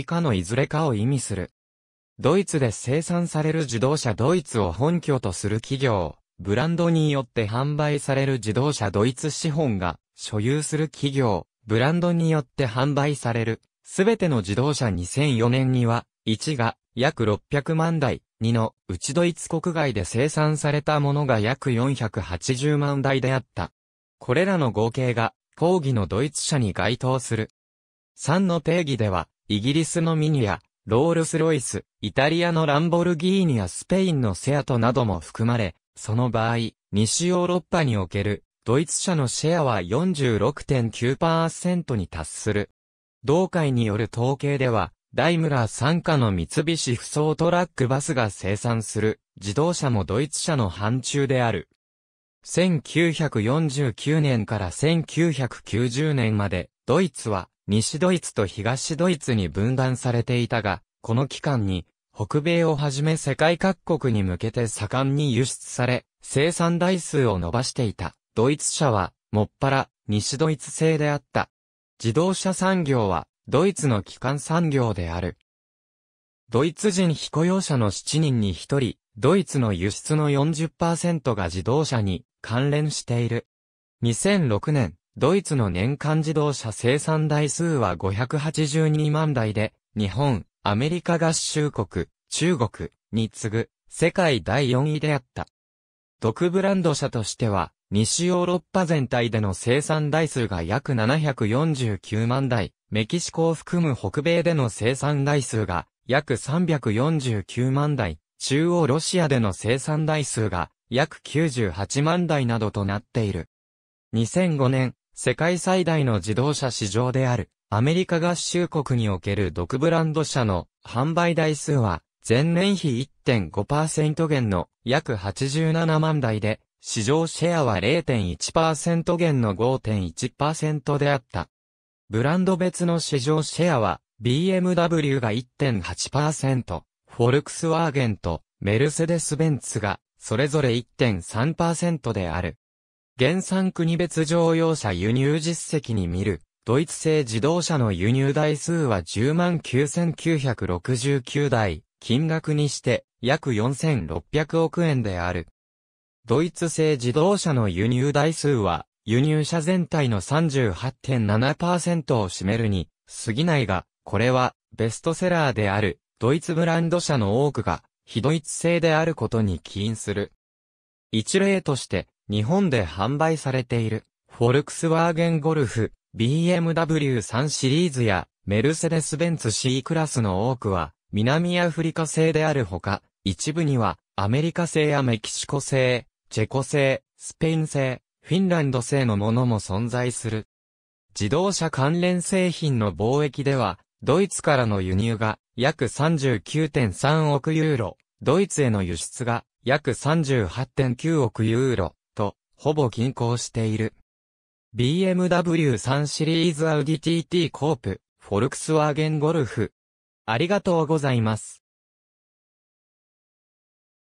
以下のいずれかを意味する。ドイツで生産される自動車ドイツを本拠とする企業、ブランドによって販売される自動車ドイツ資本が所有する企業、ブランドによって販売される、すべての自動車2004年には、1が約600万台、2のうちドイツ国外で生産されたものが約480万台であった。これらの合計が、講義のドイツ車に該当する。3の定義では、イギリスのミニア、ロールスロイス、イタリアのランボルギーニやスペインのセアトなども含まれ、その場合、西ヨーロッパにおける、ドイツ車のシェアは46.9%に達する。同会による統計では、ダイムラー参加の三菱不走トラックバスが生産する自動車もドイツ車の範疇である。1949年から1990年までドイツは西ドイツと東ドイツに分断されていたが、この期間に、北米をはじめ世界各国に向けて盛んに輸出され、生産台数を伸ばしていた。ドイツ車は、もっぱら、西ドイツ製であった。自動車産業は、ドイツの基幹産業である。ドイツ人非雇用者の7人に1人、ドイツの輸出の40%が自動車に関連している。2006年、ドイツの年間自動車生産台数は582万台で、日本、アメリカ合衆国、中国に次ぐ世界第4位であった。独ブランド車としては、西ヨーロッパ全体での生産台数が約749万台、メキシコを含む北米での生産台数が約349万台、中央ロシアでの生産台数が約98万台などとなっている。2005年、世界最大の自動車市場である、アメリカ合衆国における独ブランド車の販売台数は、前年比1.5%減の約87万台で、市場シェアは0.1%減の5.1%であった。ブランド別の市場シェアは、BMW が1.8%、フォルクスワーゲンとメルセデス・ベンツが、それぞれ1.3%である。原産国別乗用車輸入実績に見る、ドイツ製自動車の輸入台数は109,969台、金額にして約4600億円である。ドイツ製自動車の輸入台数は、輸入車全体の38.7%を占めるに、過ぎないが、これは、ベストセラーである、ドイツブランド車の多くが、非ドイツ製であることに起因する。一例として、日本で販売されている、フォルクスワーゲンゴルフ、BMW 3シリーズや、メルセデス・ベンツ C クラスの多くは、南アフリカ製であるほか、一部には、アメリカ製やメキシコ製、チェコ製、スペイン製、フィンランド製のものも存在する。自動車関連製品の貿易では、ドイツからの輸入が約39.3億ユーロ、ドイツへの輸出が約38.9億ユーロ、ほぼ均衡している。BMW 3シリーズアウディ TT コープ、フォルクスワーゲンゴルフ。ありがとうございます。